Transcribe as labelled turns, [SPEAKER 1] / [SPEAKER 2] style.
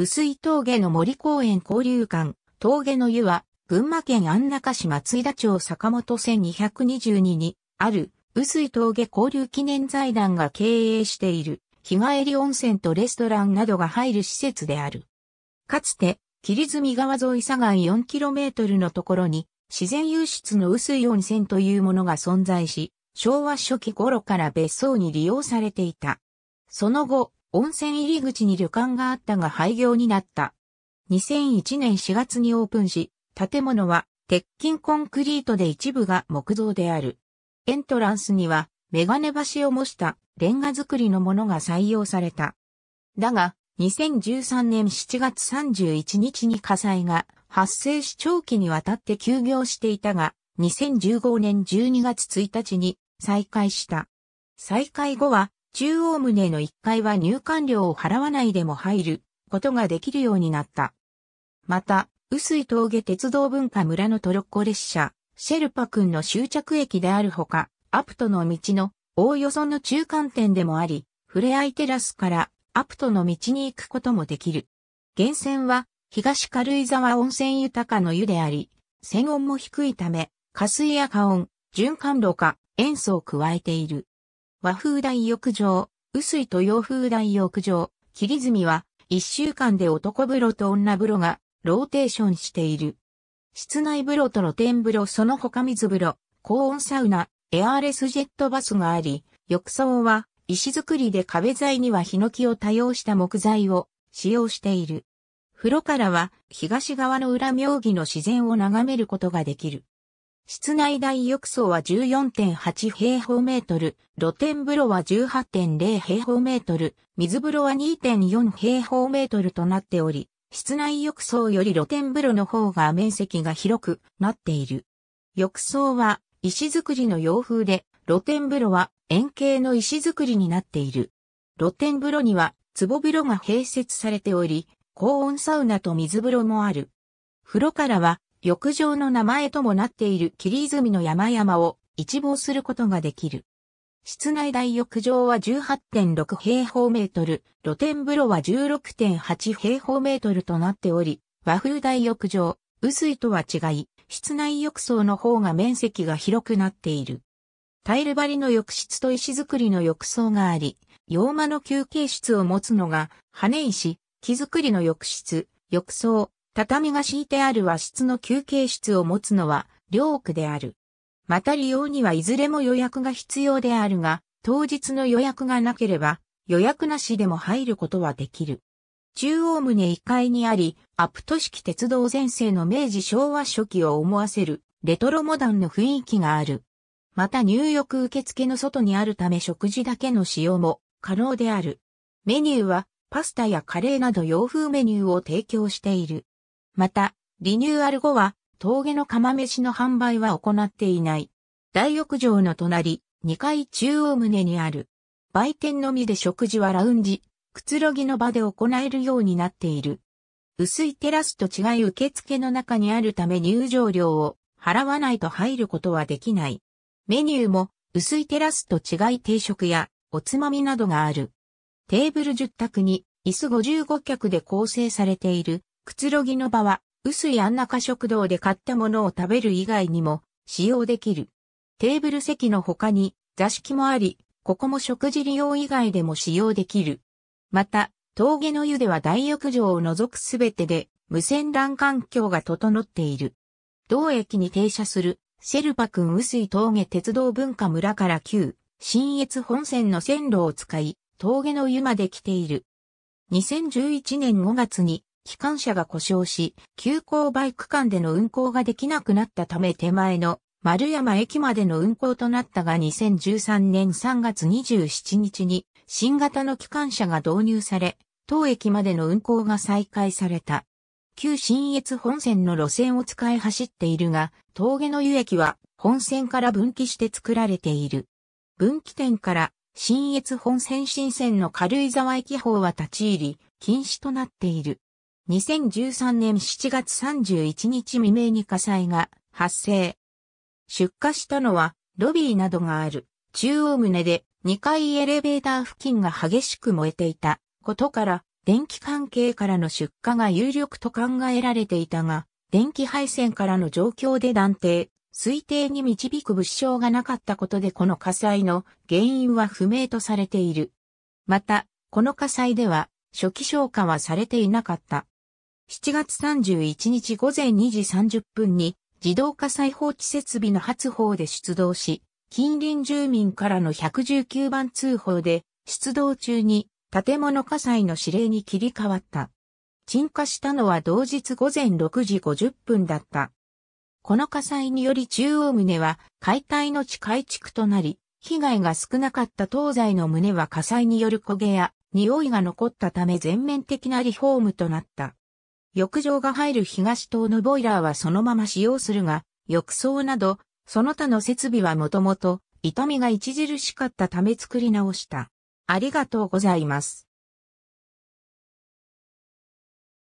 [SPEAKER 1] 薄い峠の森公園交流館、峠の湯は、群馬県安中市松井田町坂本1222にある、薄い峠交流記念財団が経営している、日帰り温泉とレストランなどが入る施設である。かつて、霧積川沿い左岸 4km のところに、自然湧出の薄い温泉というものが存在し、昭和初期頃から別荘に利用されていた。その後、温泉入り口に旅館があったが廃業になった。2001年4月にオープンし、建物は鉄筋コンクリートで一部が木造である。エントランスにはメガネ橋を模したレンガ作りのものが採用された。だが、2013年7月31日に火災が発生し長期にわたって休業していたが、2015年12月1日に再開した。再開後は中央棟の1階は入館料を払わないでも入ることができるようになった。また、薄い峠鉄道文化村のトロッコ列車、シェルパ君の終着駅であるほか、アプトの道の大予算の中間点でもあり、触れ合いテラスからアプトの道に行くこともできる。源泉は東軽井沢温泉豊かの湯であり、泉温も低いため、加水や加温、循環路か塩素を加えている。和風大浴場、薄いと洋風大浴場、切みは、一週間で男風呂と女風呂がローテーションしている。室内風呂と露天風呂その他水風呂、高温サウナ、エアーレスジェットバスがあり、浴槽は石造りで壁材にはヒノキを多用した木材を使用している。風呂からは東側の裏妙義の自然を眺めることができる。室内大浴槽は14.8平方メートル、露天風呂は18.0平方メートル、水風呂は2.4平方メートルとなっており、室内浴槽より露天風呂の方が面積が広くなっている。浴槽は石造りの洋風で、露天風呂は円形の石造りになっている。露天風呂には壺風呂が併設されており、高温サウナと水風呂もある。風呂からは浴場の名前ともなっている霧泉の山々を一望することができる。室内大浴場は18.6平方メートル、露天風呂は16.8平方メートルとなっており、和風大浴場、雨水とは違い、室内浴槽の方が面積が広くなっている。タイル張りの浴室と石造りの浴槽があり、洋間の休憩室を持つのが、羽石、木造りの浴室、浴槽、畳が敷いてある和室の休憩室を持つのは、両区である。また利用にはいずれも予約が必要であるが、当日の予約がなければ、予約なしでも入ることはできる。中央棟1階にあり、アプト式鉄道前世の明治昭和初期を思わせる、レトロモダンの雰囲気がある。また入浴受付の外にあるため食事だけの使用も可能である。メニューはパスタやカレーなど洋風メニューを提供している。また、リニューアル後は、峠の釜飯の販売は行っていない。大浴場の隣、2階中央棟にある。売店のみで食事はラウンジ、くつろぎの場で行えるようになっている。薄いテラスと違い受付の中にあるため入場料を払わないと入ることはできない。メニューも薄いテラスと違い定食やおつまみなどがある。テーブル10卓に椅子55脚で構成されているくつろぎの場は、薄い安中食堂で買ったものを食べる以外にも使用できる。テーブル席の他に座敷もあり、ここも食事利用以外でも使用できる。また、峠の湯では大浴場を除くすべてで無線乱環境が整っている。同駅に停車するシェルパ君薄い峠鉄道文化村から旧新越本線の線路を使い、峠の湯まで来ている。2011年5月に機関車が故障し、急行バイク間での運行ができなくなったため手前の丸山駅までの運行となったが2013年3月27日に新型の機関車が導入され、当駅までの運行が再開された。旧新越本線の路線を使い走っているが、峠の湯駅は本線から分岐して作られている。分岐点から新越本線新線の軽井沢駅方は立ち入り、禁止となっている。2013年7月31日未明に火災が発生。出火したのは、ロビーなどがある中央棟で2階エレベーター付近が激しく燃えていたことから、電気関係からの出火が有力と考えられていたが、電気配線からの状況で断定、推定に導く物証がなかったことでこの火災の原因は不明とされている。また、この火災では初期消火はされていなかった。7月31日午前2時30分に自動火災放置設備の発報で出動し、近隣住民からの119番通報で出動中に建物火災の指令に切り替わった。鎮火したのは同日午前6時50分だった。この火災により中央棟は解体の地改築となり、被害が少なかった東西の棟は火災による焦げや匂いが残ったため全面的なリフォームとなった。浴場が入る東棟のボイラーはそのまま使用するが、浴槽など、その他の設備はもともと、痛みが著しかったため作り直した。ありがとうございます。